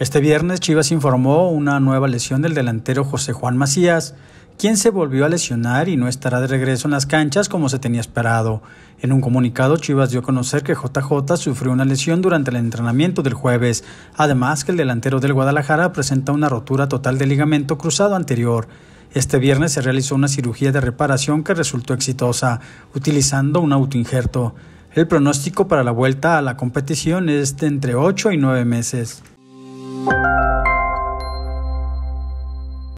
Este viernes Chivas informó una nueva lesión del delantero José Juan Macías, quien se volvió a lesionar y no estará de regreso en las canchas como se tenía esperado. En un comunicado, Chivas dio a conocer que JJ sufrió una lesión durante el entrenamiento del jueves, además que el delantero del Guadalajara presenta una rotura total del ligamento cruzado anterior. Este viernes se realizó una cirugía de reparación que resultó exitosa, utilizando un autoinjerto. El pronóstico para la vuelta a la competición es de entre 8 y 9 meses.